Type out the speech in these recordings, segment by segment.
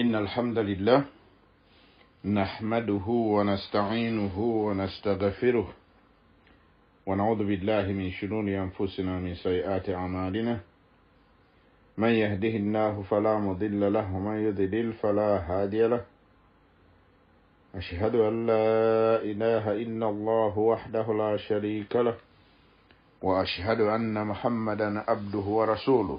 إن الحمد لله نحمده ونستعينه ونستغفره ونعوذ بالله من شرور أنفسنا من سيئات أعمالنا من يهده الله فلا مضل له ومن يضلل فلا هادي له أشهد أن لا إله إلا الله وحده لا شريك له وأشهد أن محمدا عبده ورسوله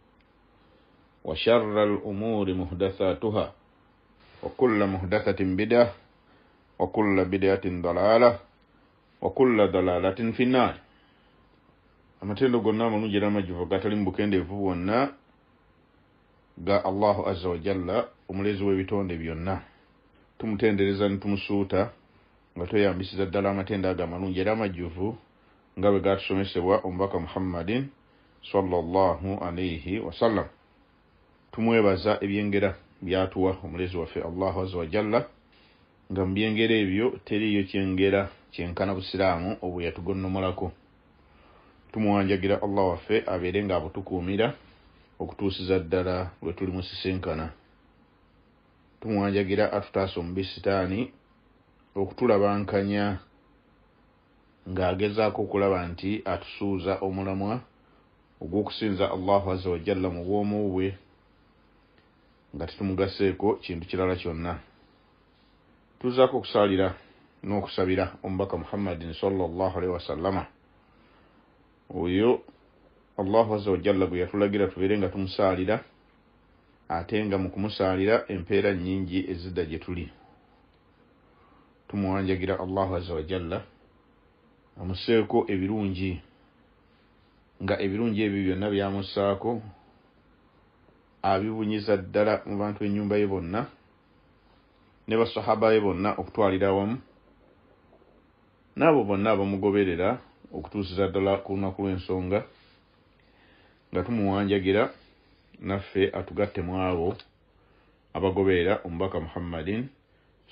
وشر الأمور مهدثاتها وكل مهدثة بدعة وكل بدعة ضلالة وكل ضلالة في النار amatendo gonnama nujirama jofo gatalimbo kende fo wonna ga allahu aza wa jalla omulezi wewitonde wiyonna tumutenderezani tumusuuta nga toyambisiza ddala amatende agama nujirama jofu ngawe gatusomesebwa omubaka muhammadin sallallahu alaihi wasallam tumwebaza ebyengera byatuwa omulezi waffe allahu azza wajalla nga mu byengera ebyo teriiyo kyengera kyenkana busiraamu obwe yatugonnomolako tumuwanjagira allah waffe abeere ng'abutukuumira okutuusiza ddala lwe tulimusisinkana tumuwanjagira atutaasa omubisitaani okutulabankanya ng'agezaako okulaba nti atusuuza omulamwa ogw'okusinza allahu azza wajalla mu bwomu bwe nga titumugaseeko kintu kirala kyonna tuzaako okusaalira n'okusabira omubaka muhammadin salllah alaihi wasallama oyo allahu azza wajalla gwe yatulagira tubeere nga tumusaalira ate nga mu kumusaalira empeera nnyingi ezidda gye tuli tumuwanjagira allahu azza wajalla amuseeko ebirungi nga ebirungi ebyo byonna byamussaako abibunyiza ddala mu bantu ennyumba ye bonna ne basahaba ye bonna okutwalira awamu n'abo bonna abamugoberera okutuusiza ddala ku lunaku lw'ensonga nga tumuwanjagira naffe atugattemu abo abagoberera omubaka muhammadin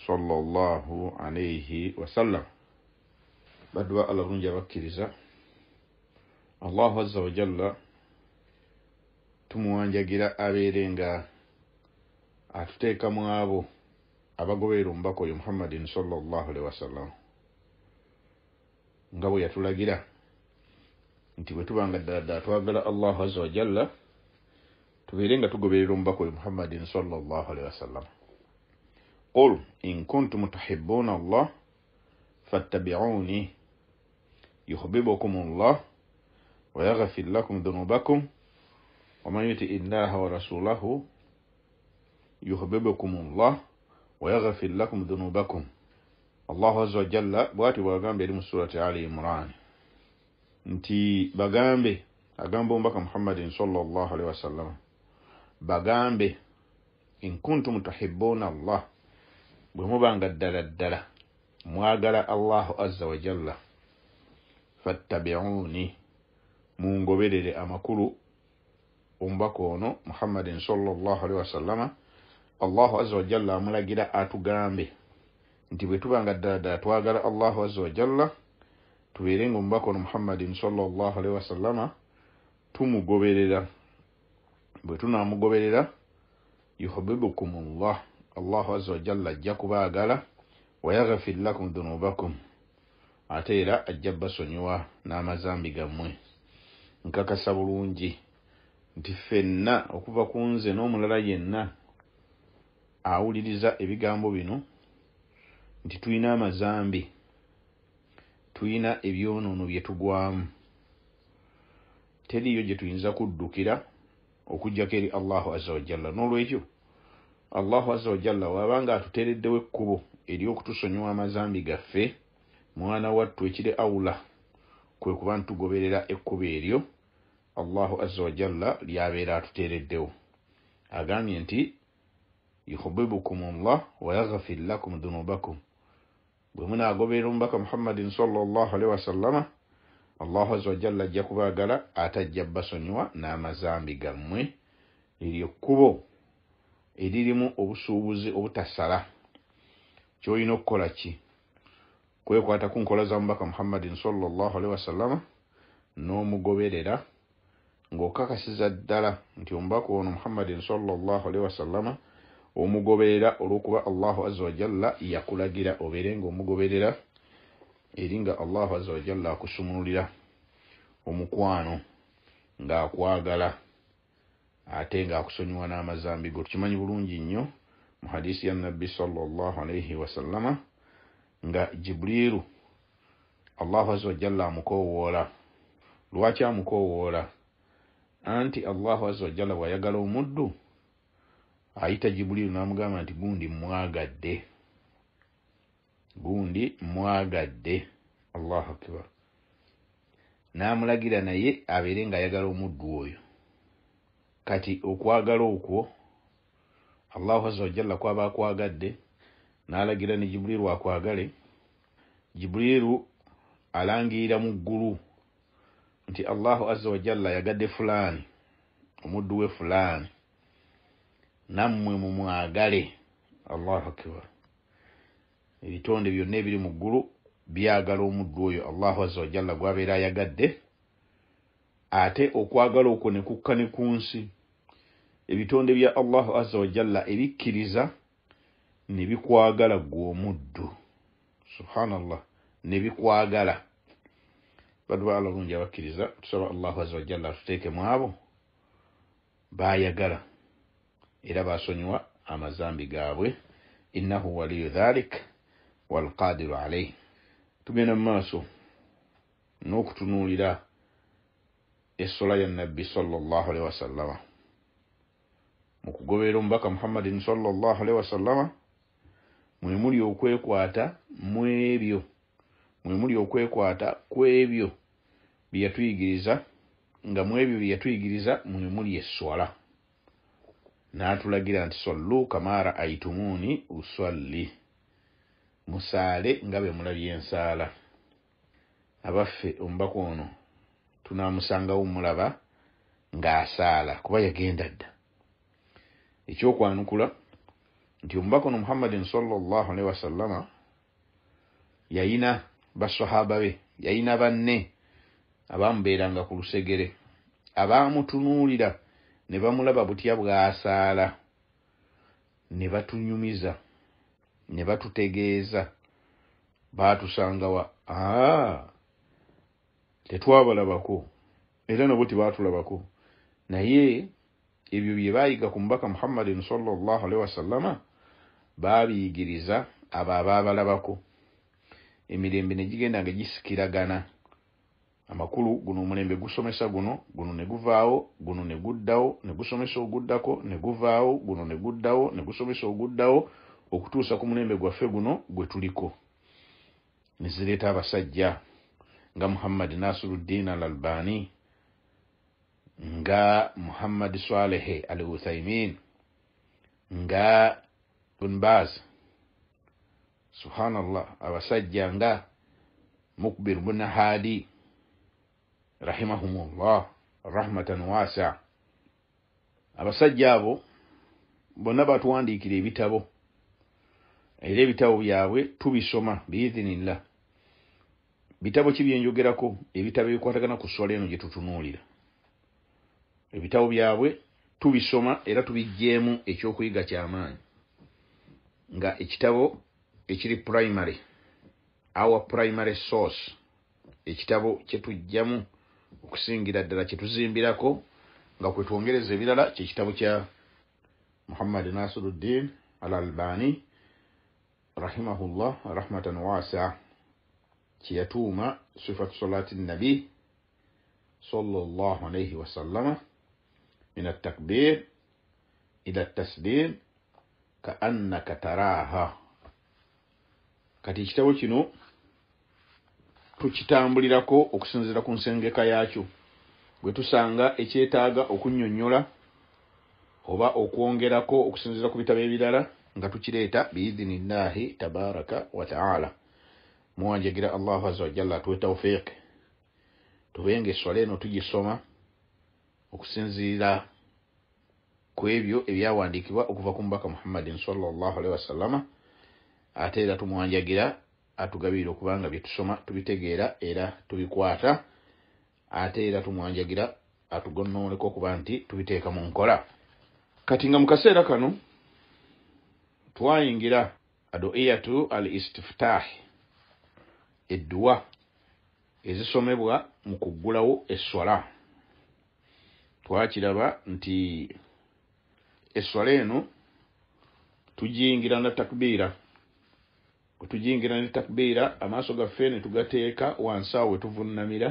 salllahu alaihi wasallam badduba allah bulungi abakkiriza allahu azza wajalla tumuwanjagira abeerenga atuteekamu abo abagoberera omubaka oyo muhammadin salllah alihi wasallam nga bwe yatulagira nti bwe tubanga ddala ddala twagala allahu aza wajalla tubeere nga tugoberera omubaka oyo muhammadin salllah alihi wasallam qul in kuntum tuhibuuna allah fattabiuuni yuhbibukum llah ويغفر لكم ذنوبكم ومن يطع الله ورسوله يحببكم الله ويغفر لكم ذنوبكم الله عز وجل bwati bwagambe eri mu surati ali imran nti bagambe agamba omubaka muhammadin salllah alihi wasallama bagambe in kuntum tuhibbuuna allah bwe mubanga ddala ddala mwagala allahu azza wajalla fattabiuni mungoberere amakulu omubaka ono muhammadin salllahalihi wasallama allahu aza wajalla amulagira atugambe nti bwe tubanga ddaladala twagala allahu aza wajalla tubeere nga omubaka ono muhammadin salllahalihi wasallama tumugoberera bwe tunamugoberera yuhabibukum llah allahu aza wajalla ajja kubaagala wayagafir lakum dunubakum ate era ajja basonyiwa n'amazambi gammwe nkakasa bulungi nti ffenna okuva ku nze n'omulala yenna awuliriza ebigambo bino nti tulina amazambi tulina ebyonoono bye tugwamu teriyo gye tuyinza kuddukira okugjako eri allahu aza wajalla n'olwekyo allahu aza wajalla waabanga atuteereddewo ekkubo ery'okutusonyiwa amazambi gaffe mwana wattu ekiri awula kwe kuba nitugoberera ekkubo eryo allahu aza wajalla lyabeera atuteereddewo agambye nti yuhubibukum llah wayahfir lakum dunubakum bwe munagoberera omubaka muhammadin salllahalihi wasallama allahu aza wajalla ajja kubaagala ate ajja basonywa n'amazambi gammwe eryo kkubo eririmu obusuubuzi obutasala kyolina okukola ki kwekwata ku nkola za mubaka muhammadin salllahalihi wasallama n'omugoberera no ng'okakasiza ddala nti omubaka ono muhammadin salllahalihi wasallama omugoberera olw'okuba allahu aza wajalla yakulagira obeere ngaomugoberera eri nga allahu aza wajalla akusumululira omukwano ng'akwagala ate ng'akusonyiwa n'amazambigo tukimanyi bulungi nnyo mu hadisi ya nabbi salllahalaihi wasallama nga jibuliiru allahu aza wajalla amukowoola lwaki amukowoola anti allahu azza wajjalla bw'ayagala omuddu ayita jibuliiru n'amugamba nti gundi mwagadde gundi mwagadde allahu akbar n'amulagira naye abeere ng'ayagala omuddu oyo kati okwagala okwo allahu azza wajjalla kwaba akwagadde n'alagira ne jibuliiru akwagale jibuliiru alangirira mu ggulu nti allahu azza wajalla yagadde fulaani omuddu we fulaani nammwe mumwagale allahu akibar ebitonde byonna ebiri mu ggulu byagala omuddu oyo allahu azza wajalla gwabeera ayagadde ate okwagala okwo ne kukka ne ku nsi ebitonde bya allahu azza wajalla ebikkiriza ne bikwagala gwe omuddu subhanallah ne bikwagala baduba allah olungi abakkiriza tusaba allah azawajalla atuteekemu abo baayagala era basonyiwa amazambi gaabwe innahu waliyu dhalik walqadiru alaihi tugenda mu maaso n'okutunuulira essola ya nabbi salllah alihi wasallama mu kugoberera omubaka muhammadin salllah alihi wasallama mwemuli okwekwata mwebyo mwemuli okwekwata kwebyo bye yatuyigiriza nga mwebyo bye yatuyigiriza mwe muli eswala n'atulagira nti sallu kamaara aitumuuni usalli musaale nga bwe mulabye ensaala abaffe omubaka ono tunaamusangawo mulaba ng'asaala kuba yagenda dda ekyokwanukula nti omubaka ono muhammadin salllahu alaihi wasallama yayina basahaba be yayina banne abaamubeeranga ku lusegere abaamutunuulira ne bamulaba butya bwasaala ne batunyumiza ne batutegeeza baatusangawa aa tetwabalabako era nabo tebaatulabako naye ebyo bye baayiga ku mubaka muhammadin salllah alihi wasallama baabiyigiriza abo abaabalabako emirembe ne gigenda nga gisikiragana amakulu guno omulembe gusomesa guno guno ne guvaawo guno ne guddawo ne gusomesa oguddako ne guvaawo guno ne guddawo ne gusomesa oguddawo okutuusa ku mulembe gwaffe guno gwe tuliko ne zireeta abasajja nga muhammadi nasiruddin al albani nga muhammadi salehe al uthaimin nga bunbas subhanallah abasajja nga mukbir bunahadi rahimahumullah rahmatan wasa abasajja abo bonna batuwandiikira ebitabo era ebitabo byabwe tubisoma biidhinillah bitabo ki byenjogerako ebitabo ebikwatagana ku swala eno gye tutunuulira ebitabo byabwe tubisoma era tubigjeemu ekyokuyiga kyamaanyi nga ekitabo ekiri primary our primary source ekitabo kyetujjamu okusingira ddala kyetuzimbirako nga kwe twongereza ebirala kyekitabo kya muhammad nasiruddin al albani rahimahullah rahmatan wasa kyeyatuuma sifatu salati nabi salllah alaihi wasallama min atakbir ila ka kaannaka taraha kati ekitabo kino tukitambulirako okusinziira ku nsengeka yaakyo bwe tusanga ekyetaaga okunnyonnyola oba okwongerako okusinziira ku bitabo ebirala nga tukireeta biidhinillahi tabaraka wataala muwanjagira allahu aza wajalla atuwe taufiik tubenga eswala eno tugisoma okusinziira ku ebyo ebyawandiikibwa okuva ku mubaka muhammadin salllahu alihi wasallama ate era tumuwanjagira atugabirira okubanga byetusoma tubitegeera era tubikwata ate era tumwanjagira atugonooleko okuba nti tubiteeka mu nkola kati nga mu kaseera kano twayingira adoiyat al istiftahi edduwa ezisomebwa mu kuggulawo esswala twakiraba nti esswala eno tugiyingira na takubiira wetujingira ne takubiira amaaso gaffe ne tugateeka wansi awo wetuvunamira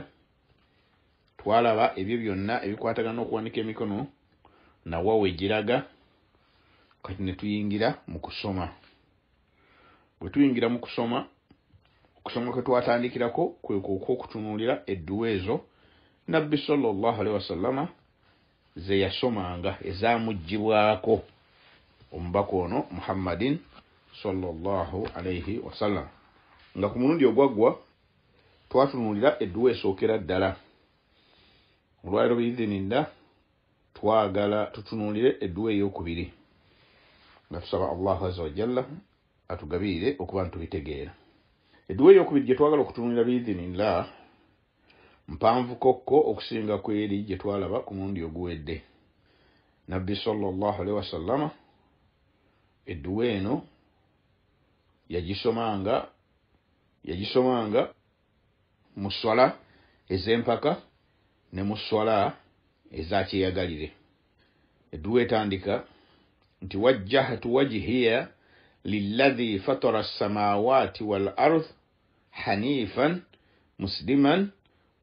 twalaba ebyo byonna ebikwatagana n'okuwanika emikono nawa wegiraga kati ne tuyingira mu kusoma bwe tuyingira mu kusoma okusoma kwe twatandikirako kwekwoku okutunuulira edduwa ezo nabbi salllah alihi wasallama ze yasomanga ezamuggibwako omubaka ono muhammadin wasalam nga ku mulundi ogwaggwa twatunuulira edduwa esookera ddala olwaliro beidininda twagala tutunuulire edduwa eyokubiri nga tusaba allahu aza wajalla atugabirire okuba ntubitegeera edduwa eyokubiri gye twagala okutunuulira beidinillah mpanvu kokko okusinga ku eri gye twalaba ku mulundi oguwedde nabbi sallaalwasalama edduwa eno yagishomanga yagisomanga mu swala ez'empaka ne mu swala ezakyeyagalire edduwa etandika nti wajjahtu wajhiya liladhi fatara assamawati wal ardh hanifan musliman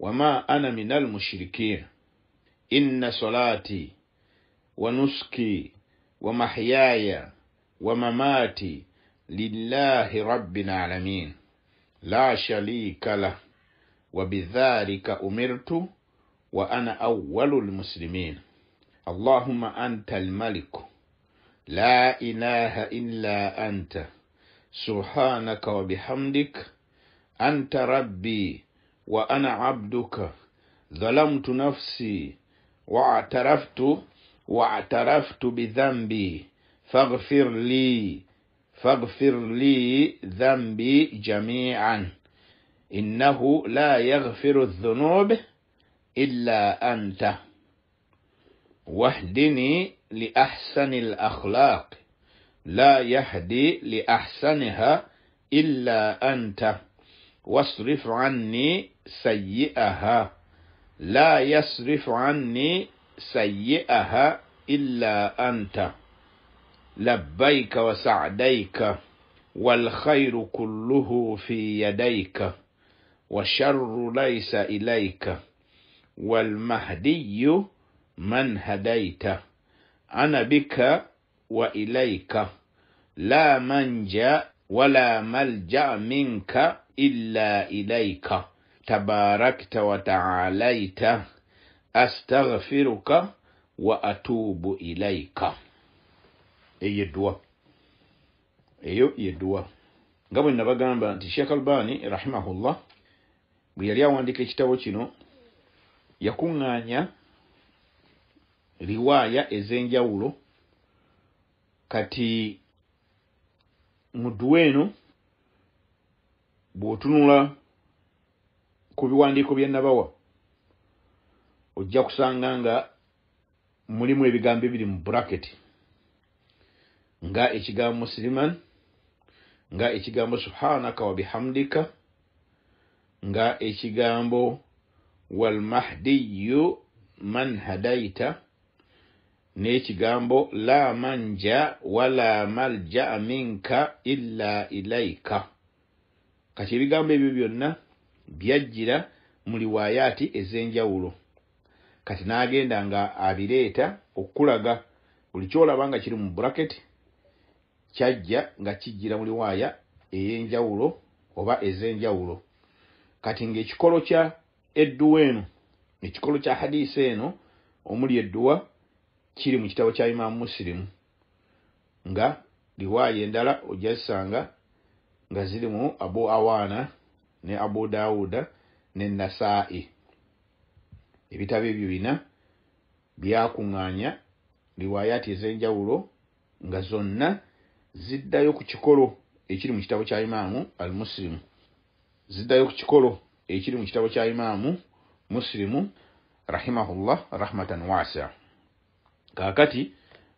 wama ana min almushrikin inna solati wa nuski wa mahyaya wa mamati لله رب العالمين لا شريك له وبذلك أمرت وأنا أول المسلمين اللهم أنت الملك لا إله إلا أنت سبحانك وبحمدك أنت ربي وأنا عبدك ظلمت نفسي واعترفت واعترفت بذنبي فاغفر لي فاغفر لي ذنبي جميعا إنه لا يغفر الذنوب إلا أنت واهدني لأحسن الأخلاق لا يهدي لأحسنها إلا أنت واصرف عني سيئها لا يصرف عني سيئها إلا أنت لبيك وسعديك والخير كله في يديك والشر ليس إليك والمهدي من هديت أنا بك وإليك لا منجا ولا ملجأ منك إلا إليك تباركت وتعاليت أستغفرك وأتوب إليك eyeddwa eyo yeddwa nga bwe nabagamba nti sheikh albani rahimahullah bwe yali awandiika ekitabo kino yakuŋŋaanya riwaaya ez'enjawulo kati mu ddwa eno bw'otunula ku biwandiiko bya nabawa ojja kusanga nga mulimu ebigambo ebiri mu buraketi nga ekigambo musiriman nga ekigambo subhanaka wabihamdika nga ekigambo walmahdiyu man hadaita n'ekigambo la manja wala maljaa minka illa ilaika kati ebigambo ebyo byonna byajjira mu liwayaati ez'enjawulo kati n'agenda nga abireeta okulaga buli kyolaba nga kiri mu buraketi kyajja nga kijjira muli waaya ey'enjawulo oba ez'enjawulo kati ng'ekikolo kya edduwa eno ekikolo kya hadiisa eno omuli edduwa kiri mu kitabo kya imaamu musirimu nga riwaaya endala ojja zisanga nga ziri mu abu awaana ne abu daawuda ne nasaa'i ebitabo ebyo bina byakuŋŋaanya riwaayaati ez'enjawulo nga zonna ziddayo ku kikolo ekiri mu kitabo kya imaamu al musirimu ziddayo ku kikolo ekiri mu kitabo kya imaamu musirimu rahimahullah rahmatan wasia kaakati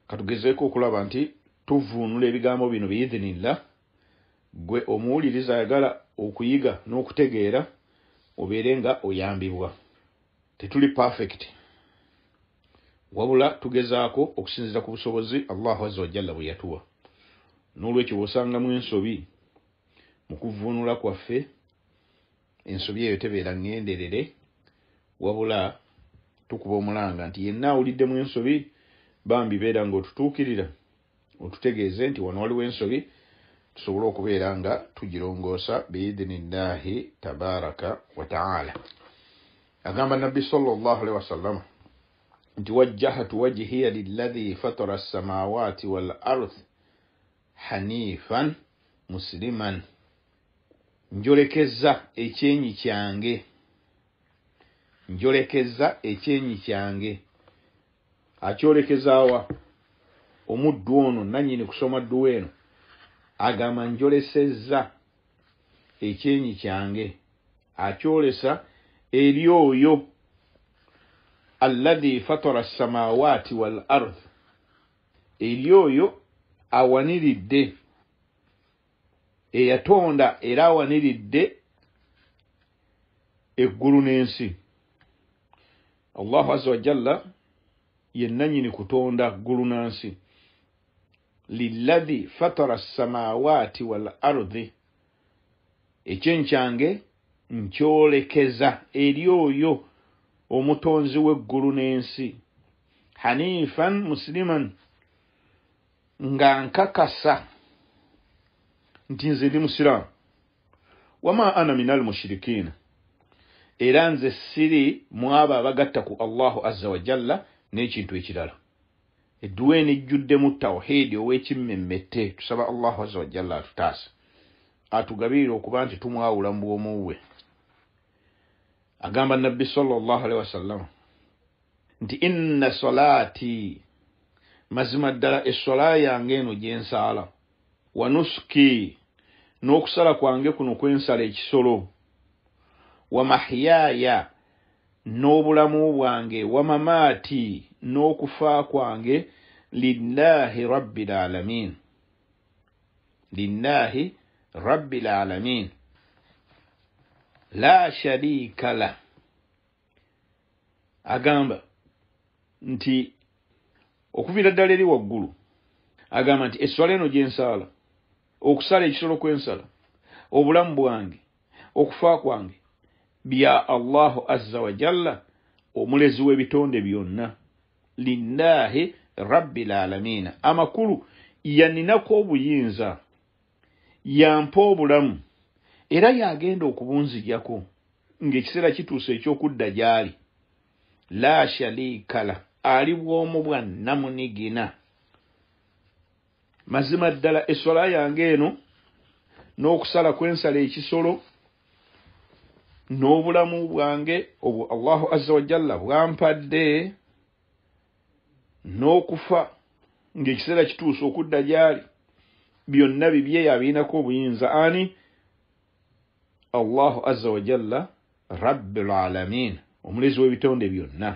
katugezeeko okulaba nti tuvuunula ebigambo bino biidhinillah gwe omuwuliriza ayagala okuyiga n'okutegeera obeere nga oyambibwa tetuli perfect wabula tugezaako okusinziira ku busobozi allahu azza wajalla bwe yatuwa n'olwekyo bw'osangamu ensobi mu kuvuunula kwaffe ensobi eyo tebeera ngenderere wabula tukuba omulanga nti yenna awuliddemu ensobi bambi beera ngaotutuukirira otutegeeze nti wano waliwo ensobi tusobole okubeera nga tugirongoosa biidhinillahi tabaraka wataala agamba nabbi salllahalihi wasallama nti wajjahatu wajihiya lilladhi fatara assamawaati walardi hanifan musiriman njolekeza ekyenyi kyange njolekeza ekyenyi kyange akyolekezaawa omuddu ono nanyini kusoma ddu eno agamba njolesezza ekyenyi kyange akyolesa eri oyo allahi fatara assamawaati wal ard eri oyo awaniridde eyatonda era awaniridde eggulu n'ensi allahu aza wajalla yennanyini kutonda ggulu nansi lilladhi fatara samawaati wal ardi ekyenkyange nkyolekeza eri oyo omutonzi w'eggulu n'ensi hanifan musiliman nga nkakasa nti nze ndi musiraamu wama ana min al mushirikiina era nze siri mwabo abagatta ku allahu azza wajalla n'ekintu ekirala edduweeni ejjuddemu tawhidi ow'ekimmemmette tusaba allahu azza wajalla atutaasa atugabirire okuba nti tumwawula mu bwomu we agamba nabbi sallallahu alehi wasallama nti inna solaati mazima ddala eswala yange eno gye nsaala wanusuki n'okusala kwange kuno kwensala ekisolo wamahiyaaya n'obulamu bwange wamamaati n'okufa kwange lillahi rabbilalamin lillahi rabbilalamin la shariika la agamba nti okuviira ddala eri waggulu agamba nti esswala eno gyensaala okusala ekisolo kw'ensala obulamu bwange okufa kwange bya allahu azza wajalla omulezi w'ebitonde byonna lillahi rabbi lalamiina amakulu yaninako obuyinza yampa obulamu era yagenda okubunzijyako ng'ekiseera kituuse eky'okudda gy'ali la shaliikala ali bw'omu bwa nnamunigina mazima ddala esola yange eno n'okusala kwensala ekisolo n'obulamu bwange obwo allahu azza wajalla bwampadde n'okufa ng'ekiseera kituuse okudda gyali byonna bibye yabiinako obuyinza ani allahu azza wajalla rabbi lalamin omulezi w'ebitonde byonna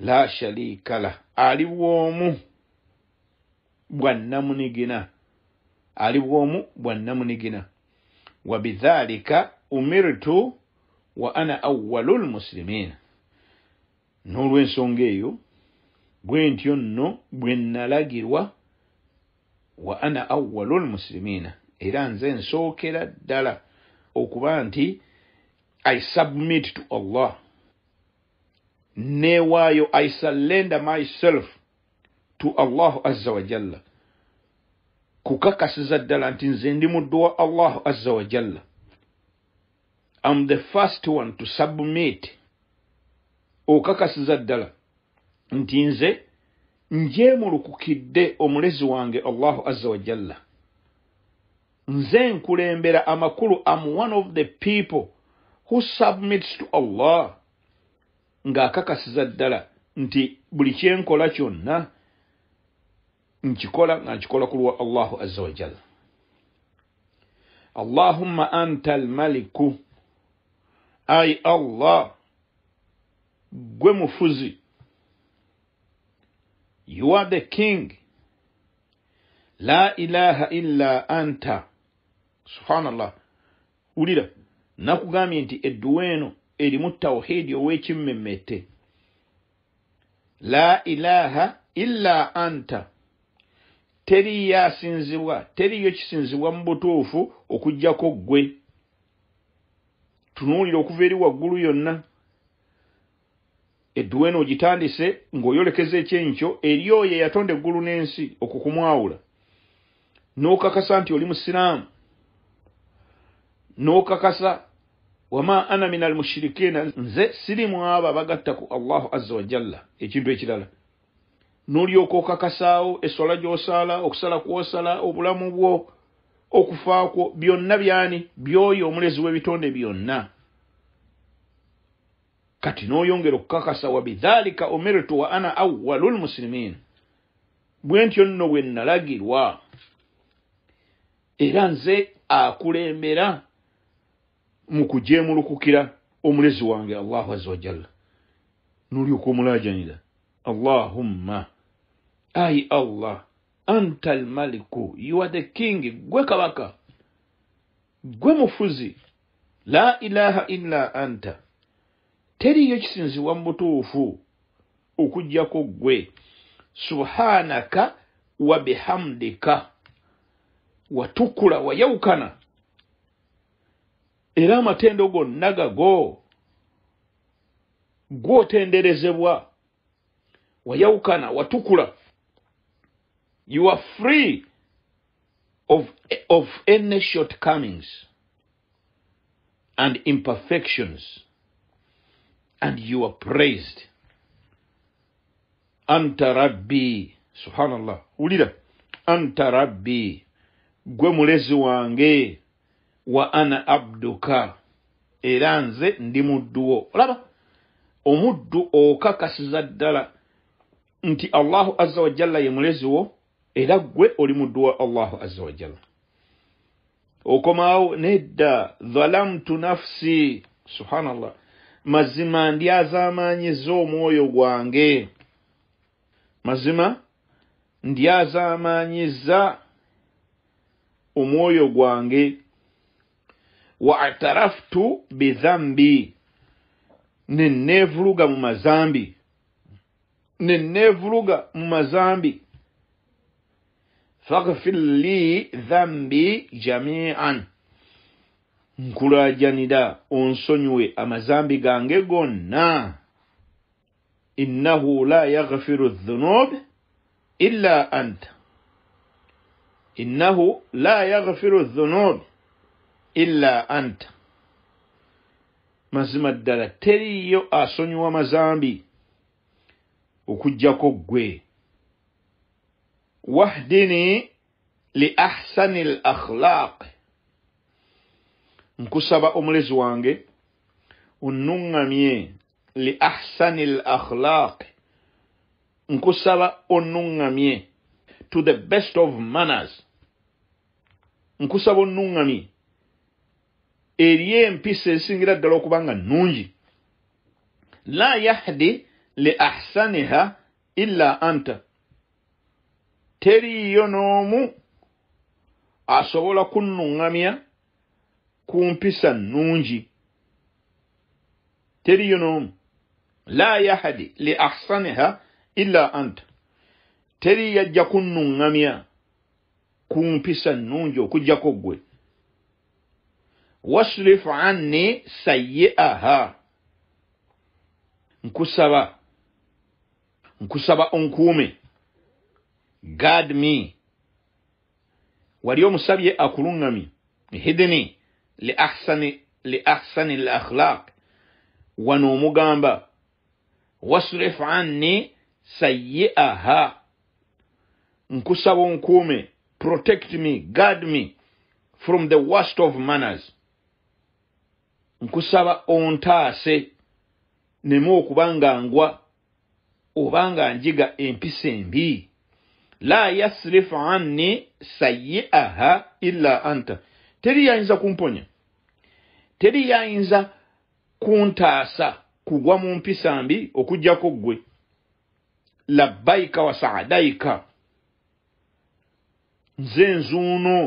la shalikala aliwoomu bwannamunigina aliwoomu bwannamunigina wabidhalika umirtu wa ana awalu lmusilimin n'olw'ensonga eyo bwe ntyo nno bwe nalagirwa wa ana awalu lmusilimiina era nze nsookera ddala okuba nti i submit to allah neewaayo i surrender myself to allahu azza wajalla kukakasiza ddala nti nze ndi muddu wa allahu azza wajalla am the first one to submit okakasiza ddala nti nze njemulukukidde omulezi wange allahu azza wajalla nze nkulembera amakulu am one of the people who submits to allah ng'akakasiza ddala nti buli kyenkola kyonna nkikola nga nkikola ku lwa allahu aza wajal allahumma anta almaliku ai allah gwe mufuzi you are the king la ilaha illa anta subhanallah wulira nakugambye nti edduwa eno erimu tawhidi ow'ekimmemete la ilaha illa anta teriyo asinzibwa teriyo kisinzibwa mu butuufu okugjako ggwe tunuulira okuva eri waggulu yonna edduweno ogitandise ng'oyolekeza ekyenkyo eri oyo eyatonda eggulu n'ensi okwo kumwawula n'okakasa nti oli musiraamu n'okakasa wama ana min almushirikina nze siri mu abo abagatta ku allahu azza wajalla ekintu ekirala n'olyoka okakasaawo eswala gy'osaala okusala kwosala obulamu bwo okufaakwo byonna byani by'oyo omulezi w'ebitonde byonna kati n'oyongera okukakasa wabidhalika omirtu wa ana awalu lmusilimin bwe ntyo nno bwe nnalagirwa era nze akulembera mu kujeemulukukira omulezi wange allahu aza wajalla nolyoka omulaajanira allahumma ayi allah anta almaliku you are the king gwe kabaka gwe mufuzi la ilaha illa anta teriyo kisinzibwa mu butuufu okugjako gwe subhanaka wa bihamdika watukula wayawukana era amatendo gonna gago gwotenderezebwa wayawukana watukula you are free of, of any shortcomings and imperfections and you are praised anta rabbi subhanallah wulira anta rabbi gwe mulezi wange wa ana abduka era nze ndi mudduwo olaba omuddu okakasiza ddala nti allahu azza wajalla ye mulezi wo era ggwe oli muddu wa allahu azza wajalla okomawo nedda zalamtu nafsi subhanallah mazima ndyazaamaanyiza omwoyo gwange mazima ndyazaamaanyiza omwoyo gwange waataraftu bidhambi nenneevuluga mu mazambi mumazambi mu mazambi faghfir li dhambi jamian nkulajanira onsonyiwe amazambi gange gonna innahu la yaghfiru dhunub illa anta innahu la yaghfiru dhunubi illa anta mazima ddala teriyo asonyiwa mazambi okugjako ggwe wahdini li ahsani l akhlaq nkusaba omulezi wange onnuŋŋamye li ahsani l akhlaq nkusaba onnuŋŋamye to the best of manners nkusaba onnuŋŋamye eri empisa esingira ddala okuba nga nnungi la yahdi li ahsaniha illa anta teriiyo n'omu asobola kunnuŋŋamya ku mpisa nnungi teriiyo n'omu la yahdi li ahsaniha illa anta teriiyo ajja kunnuŋŋamya ku mpisa nnungi okugjako ggwe wasrif anni sayiaha nkusaba nkusaba onkuume gad me wali omusabye akulungami hidini li ahsani l akhlaq wano omugamba wasrif anni sayiaha nkusaba onkuume protect me gad me from the worst of manners nkusaba ontaase neme okuba nga ngwa oba nga njiga empisa embi la yasrif anni sayiaha illa anta teri yayinza kumponya teri yayinza kuntaasa kugwa mu mpisa mbi okugjako ggwe labbaika wa saadaika nze nzuuno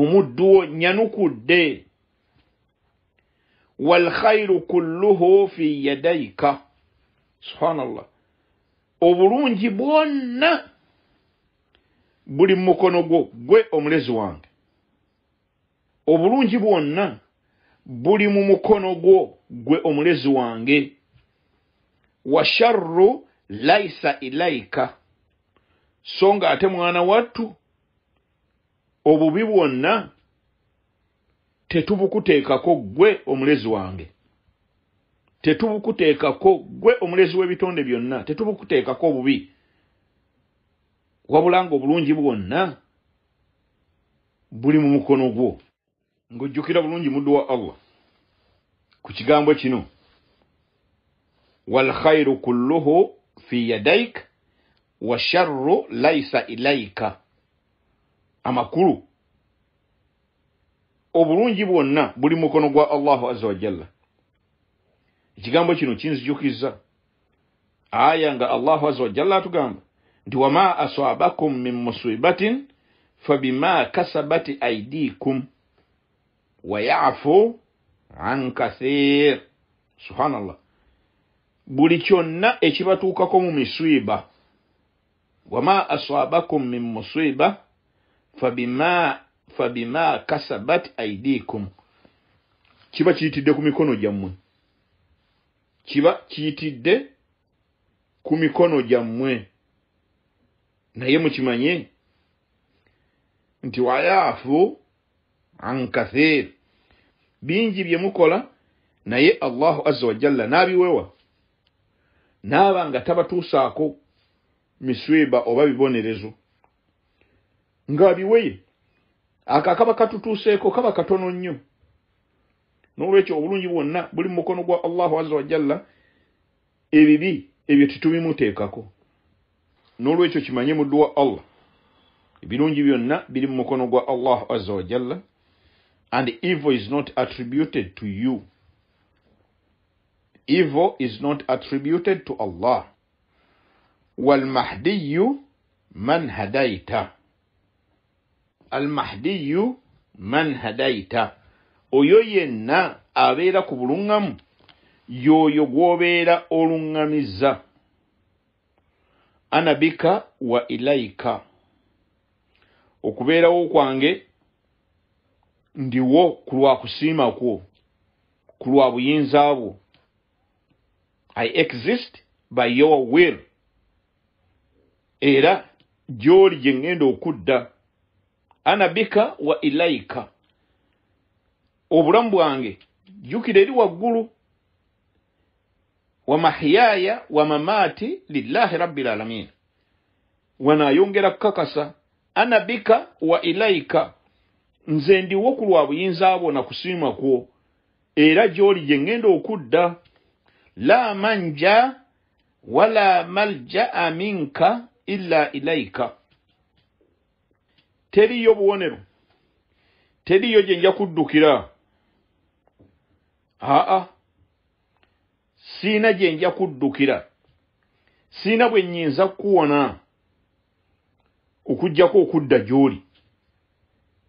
omudduwo nyanukudde walkhayru kulluhu fi yadaika subhanallah obulungi bwonna buli mumukono gwo gwe omulezi wange obulungi bwonna buli mu mukono gwo gwe omulezi wange washarru laisa ilaika so nga ate mwana wattu obubi bwonna tetubukuteekako gwe omulezi wange tetubukuteekako gwe omulezi w'ebitonde byonna tetubukuteekako obubi wabula nga obulungi bwonna buli mu mukono gwo ng'ojjukira bulungi muddu wa allah ku kigambo kino walkhayru kulluhu fi yadaik washarru laisa ilaika amakulu obulungi bwonna buli mukono gwa allahu azza wajalla ekigambo kino kinzijukiza aya nga allahu azza wajalla atugamba nti wama asabakum min musibatin fabima kasabat aidikum wayafu an kathir subhanallah buli kyonna ekibatuukako mu miswiba wama asabakum min musiba fabima fabima kasabat aidikum kiba kiyitidde ku mikono gyammwe kiba kiyitidde ku mikono gyammwe naye mukimanye nti wayaafu an kathir bingi bye mukola naye allahu azza wajalla n'abiwewa n'aba nga tabatuusaako miswiba oba bibonerezo ng'abiweye aka kaba katutuuseeko kaba katono nnyo n'olwekyo obulungi bwonna buli mu mukono gwa allahu aza wajalla ebibi ebyo titubimuteekako n'olwekyo kimanye muddu wa allah ebirungi byonna biri mu mukono gwa allahu aza wajalla and evil is not attributed to you evil is not attributed to allah walmahdiyu man hadaita almahdiyu man hadaita oyo yenna abeera ku buluŋŋamu y'oyo gw'obeera oluŋŋamizza anabika wa ilaika okubeerawo kwange ndiwo ku lwakusiima kwo ku lwa buyinza bwo i exist by your will era gy'oli gye ŋŋenda okudda anabika wa ilaika obulamu bwange jjukira eri waggulu wamahiyaya wamamaati lillahi rabbil alamin wanayongera kukakasa anabika wa ilaika nze ndiwo ku lwa buyinza abwo nakusiima kwo era gy'oli gye ŋŋenda okudda la manja wala maljaa minka illa ilaika teriyo buwonero teriyo gye nja kuddukira aa siina gye nja kuddukira siina bwe nnyinza kukuwona okugjako okudda gy'oli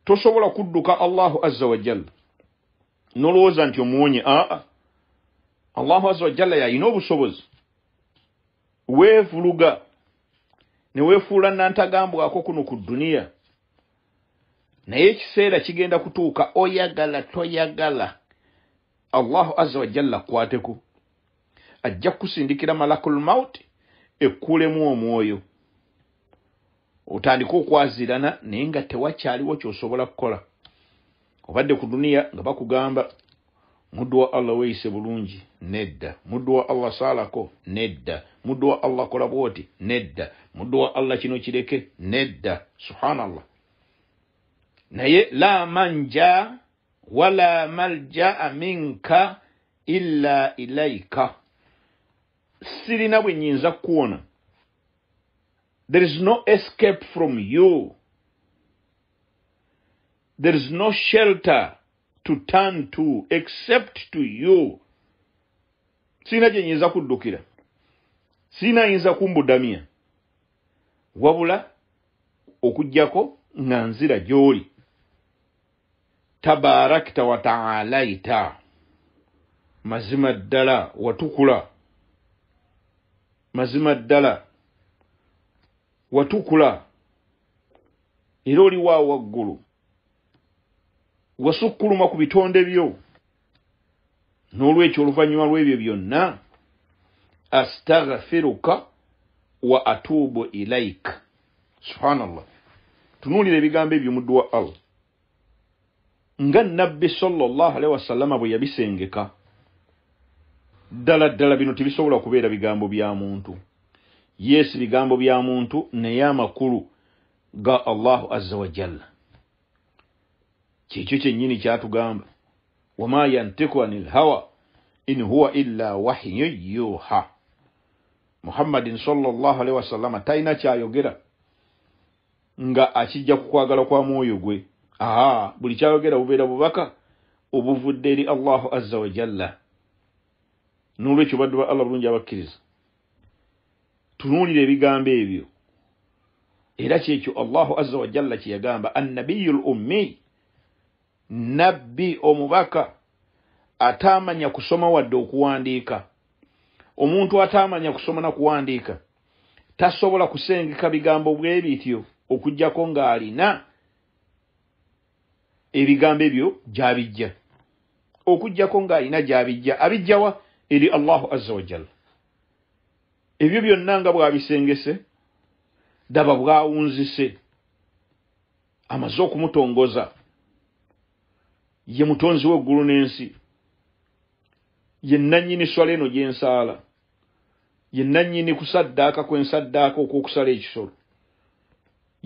tosobola kudduka allahu azza wajalla nolowooza nti omuwonye aa allahu azza wajalla yalina obusobozi weevuluga ne weefuula nantagambwako kuno ku dduniya naye ekiseera kigenda kutuuka oyagala toyagala allahu azza wajalla akkwateku ajja kukusindikira malakul mauti ekkulemu omwoyo otandike okwaziirana naye nga tewakyaliwo kyosobola kukola obadde ku duniya nga bakugamba muddu wa allah weeyise bulungi nedda muddu wa allah saalako nedda muddu wa allah kola bwoti nedda muddu wa allah kino kireke nedda subhanallah naye la manja wala maljaa minka illa ilaika sirina bwe nyinza kukuwona there is no escape from you there is no shelter to turn to except to you sirina gye nyinza kuddukira sirina ayinza kumbudamya wabula okujjako nga nzira gy'oli tabarakta wa ta'alaita mazima ddala watukula mazima ddala watukula era oliwaawo waggulu wasukkuluma ku bitonde byo n'olwekyo oluvannyuma lw'ebyo byonna astaghfiruka wa atuubu ilaika subhanallah tunuulira ebigambo ebyo muddu wa allah nga nabbi salllah alihi wasallama bwe yabisengeka ddala ddala bino tebisobola kubeera bigambo bya muntu yesi bigambo bya muntu naye amakulu ga allahu azza wajalla kyekyo kyennyini kyatugamba wama yantiku ani lhawa in huwa illa wahyu yuha muhammadin salllah alihi wasallama talina kyayogera nga akijja kukwagala kwa mwoyo gwe aa buli kyayogera bubeera bubaka obuvudde eri allahu azza wajalla nolwekyo badde ba allah bulungi abakkiriza tunuulira ebigambo ebyo era kyekyo allahu azza wajalla kyeyagamba annabiyu l ummi nabbi omubaka ataamanya kusoma wadde okuwandiika omuntu ataamanya kusoma na kuwandiika tasobola kusengeka bigambo bwebityo okugyako ng'alina ebigambo ebyo gyabijja okugjako ng'alina gyabijja abijjawa eri allahu azza wajalla ebyo byonna nga bwabisengese daba bwawunzise amaze okumutongoza ye mutonzi weggulu n'ensi ye nannyini swala eno gyensaala ye nannyini kusaddaaka kwensaddaaka okwokusala ekisolo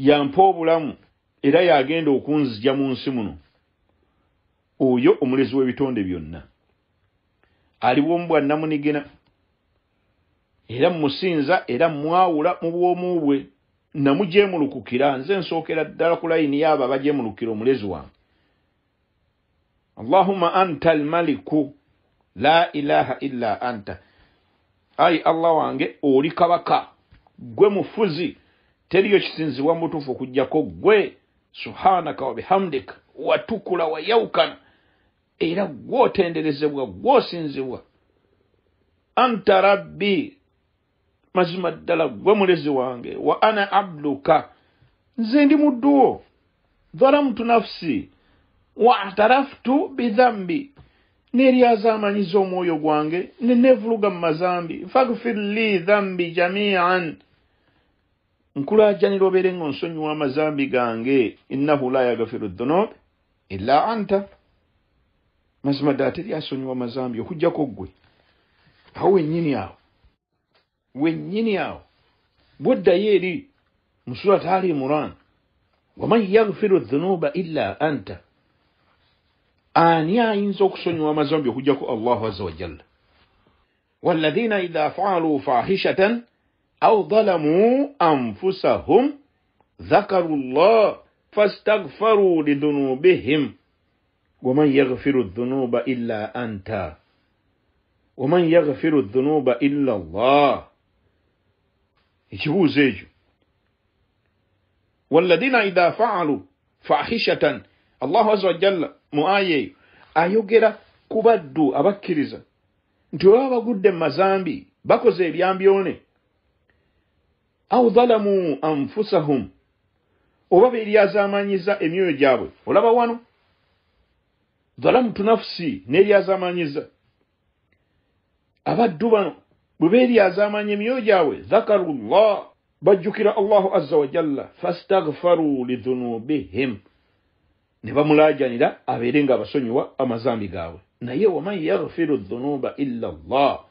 yampa obulamu era yagenda okunzija mu nsi muno oyo omulezi w'ebitonde byonna aliwo omu bwannamunigina era mmusinza era mmwawula mu bwomu bwe namujeemulukukira nze nsookera ddala ku layini yaabo abajeemulukira omulezi wange allahuma anta almaliku la ilaha illa anta ayi allah wange oli kabaka gwe mufuzi teriyo kisinzibwa mutuufu okugjako gwe subhanaka wabihamdik watukula wayaukan era gwotenderezebwa gwosinzibwa anta rabbi mazima ddala gwe mulezi wange wa ana abduka nze ndi mudduwo dhalamtu nafsi waatarafutu bidhambi neryazaamanyiza omwoyo gwange nenevuluga mu mazambi fagfirli dhambi jamian nkulaajanira obeere ng'onsonyiwa amazambi gange innahu la yagafiru dhunubi illa anta mazima ddala teri asonyiwa mazambi okugjako ggwe awo wennyini awo wennyini awo bwoddayo eri mu surat ali imuran waman yagfiru dhunuba illa anta ani ayinza okusonyiwa amazambi okugjako allahu aza wajalla والذين idha faalu fahishatan أو ظلموا أنفسهم ذكروا الله فاستغفروا لذنوبهم ومن يغفر الذنوب إلا أنت ومن يغفر الذنوب إلا الله يجوزج والذين إذا فعلوا فاحشة الله عز وجل مؤيي أيو كرا كبدو أبكرزا nti olaba bagudde mu mazambi bakoze aw zalamu anfusahum oba beeryazaamanyiza emyoyo gyabwe olaba wano zalamutu nafusi neeryazaamanyiza abaddu bano bwe beeryazaamanya emyoyo gyabwe zakaru llah bajjukira allahu azza wajalla fastagfaru lidhunubihim ne bamulaajanira abeere nga abasonyiwa amazambi gaabwe naye waman yagfiru dhunuba illa llah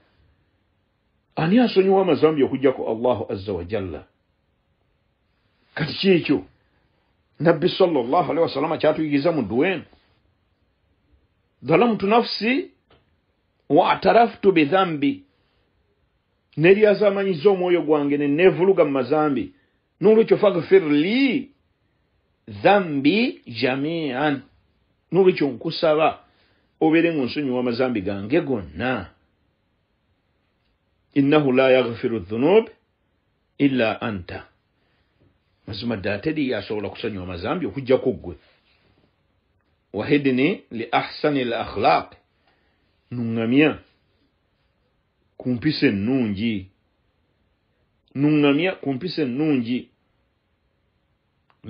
ani asonyiwa amazambi okugjako allahu azza wajalla kati kyekyo nabbi salllah alehi wasallama kyatuyigiriza mu duwen dhalamtu nafsi waataraftu bidhambi neryazamanyiza omwoyo gwange nenevuluga mu mazambi nolwekyo fagfir li dhambi jamian nolwekyo nkusaba obeere ngaonsonyiwa amazambi gange gonna innahu la yaghfiru dhunub illa anta mazima ddala teri asobola kusonyiwa mazambi okujja ku ggwe wahidni li ahsani l akhlaq nuŋŋamya ku mpisa ennungi nuŋŋamya ku ennungi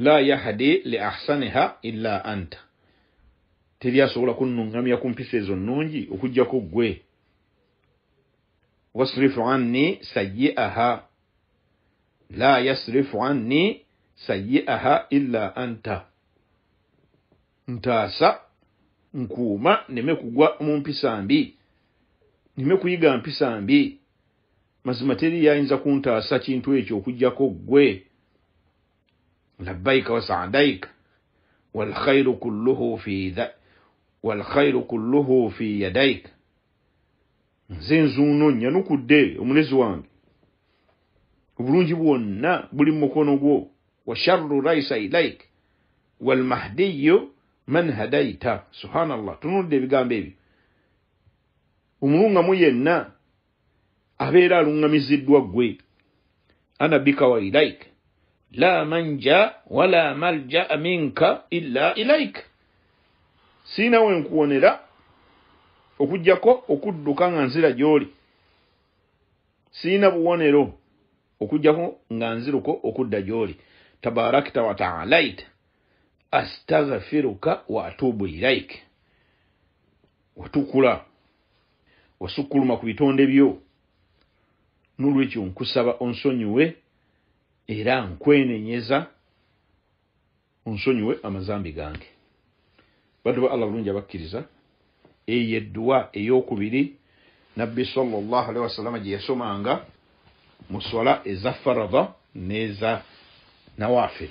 la yahdi li ahsaniha illa anta teri asobola kunnuŋŋamya ku ezo nnungi okujja ggwe wasrifu anni sayi'aha la yasrifu anni sayi'aha illa anta ntaasa nkuuma neme kugwa mu mpisa mbi neme kuyiga mpisa mbi mazima teri yayinza kuntaasa kintu ekyo okugjako ggwe labbaika wasadaika walkhairu kulluhu fi yadaika nze mhm. nzuunonya nokudde omulezi wange obulungi bwonna buli mu mukono gwo wa sharru raisa ilaik walmahdiyu man hadaita subhanallah tunulidde ebigambo ebyo omulungamu yenna abeera alungamiziddwa ggwe anabika wa ilaik la manja wala malja minka illa ilaik siinawe nkuwonera okujjako okudduka nga nzira gy'oli siina buwonero okujjako nga nziruko okudda gy'oli tabarakta wataalaita astagfiruka waatuubu ilaika watukula wasukkuluma ku bitonde byo n'olwekyo nkusaba onsonyiwe era nkwenenyeza onsonyiwe amazambi gange baddu ba allah bulungi abakkiriza eyo edduwa ey'okubiri nabbi sallallahu alaihi wasallama gye yasomanga mu swala eza farada n'eza nawaafe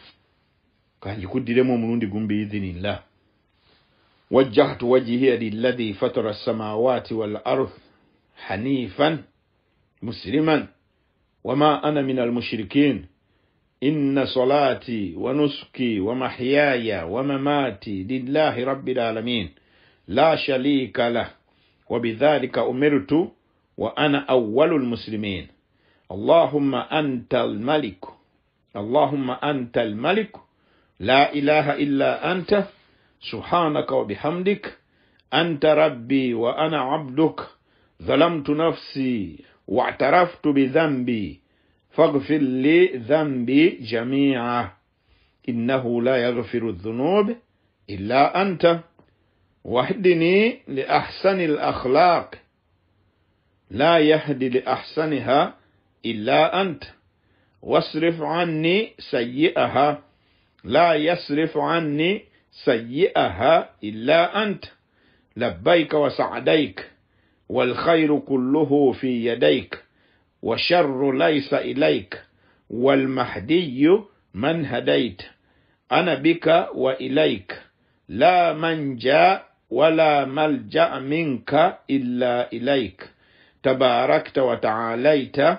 kanjikuddiremu omulundi gumu biidhinillah وجهت وجهي للذي فطر السماوات والأرض حنيفا مسلما وما أنا من المشركين إن صلاتي ونسكي ومحياي ومماتي لله رب العالمين لا شريك له وبذلك أمرت وأنا أول المسلمين اللهم أنت الملك اللهم أنت الملك لا إله إلا أنت سبحانك وبحمدك أنت ربي وأنا عبدك ظلمت نفسي واعترفت بذنبي فاغفر لي ذنبي جميعا إنه لا يغفر الذنوب إلا أنت واهدني لأحسن الأخلاق لا يهدي لأحسنها إلا أنت واصرف عني سيئها لا يصرف عني سيئها إلا أنت لبيك وسعديك والخير كله في يديك والشر ليس إليك والمهدي من هديت أنا بك وإليك لا من جاء wala maljaa minka illa ilaik tabarakta wataalaita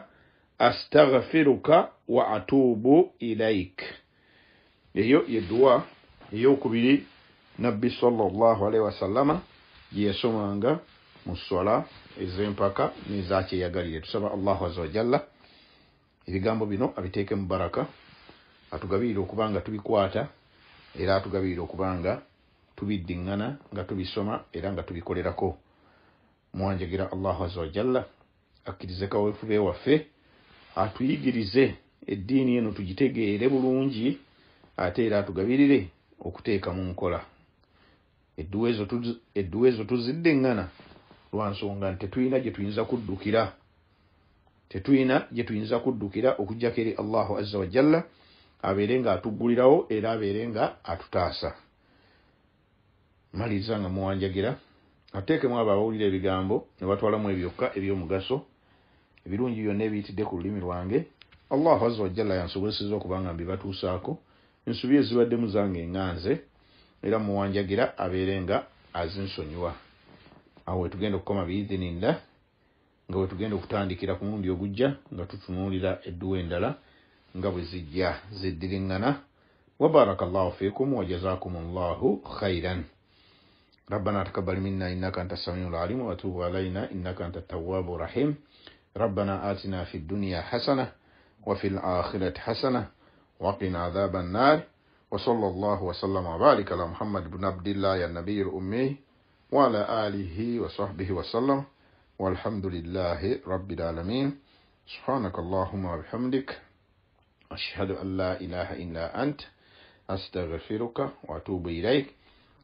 astaghfiruka wa atubu ilaik eyo yeduwa eyokubiri nabbi salllahalihi wasallama gyeyasomanga mu swala ez'empaka nezakyeyagalire tusaba allahu aza wajalla ebigambo bino abiteeke mu baraka atugabirire okuba nga tubikwata era atugabirire okuba nga tubiddiŋŋana nga tubisoma era nga tubikolerako muwanjagira allahu azza wajalla akkirize kaweefube waffe atuyigirize eddiini eno tugitegeere bulungi ate era atugabirire okuteeka mu nkola edduwa ezo tuziddeŋŋana lwa nsonga nti tetuyina gye tuyinza kuddukira tetuyina gye tuyinza kuddukira okugjako eri allahu azza wajalla abeere ng'atuggulirawo era abeere nga atutaasa maliriza nga muwanjagira ateekemu abo abawulira ebigambo ne batwalamu ebyokka eby'omugaso ebirungi byonna ebiyitidde ku lulimi lwange allahu aza wajjalla yansobozeseza okubanga mbibatuusaako ensubi ezibaddemu zange enganze era muwanjagira abeere nga azinsonyiwa awo wetugenda okukoma biidhinillah nga wetugenda okutandikira ku mulundi ogujja nga tutunuulira edduwa endala nga bwe zijja ziddiriŋŋana wabaraka llahu fikum wajazaakum llahu khairan ربنا تقبل منا إنك أنت السميع العليم وتوب علينا إنك أنت التواب الرحيم ربنا آتنا في الدنيا حسنة وفي الآخرة حسنة وقنا عذاب النار وصلى الله وسلم وبارك على محمد بن عبد الله يا النبي الأمي وعلى آله وصحبه وسلم والحمد لله رب العالمين سبحانك اللهم وبحمدك أشهد أن لا إله إلا أنت أستغفرك وأتوب إليك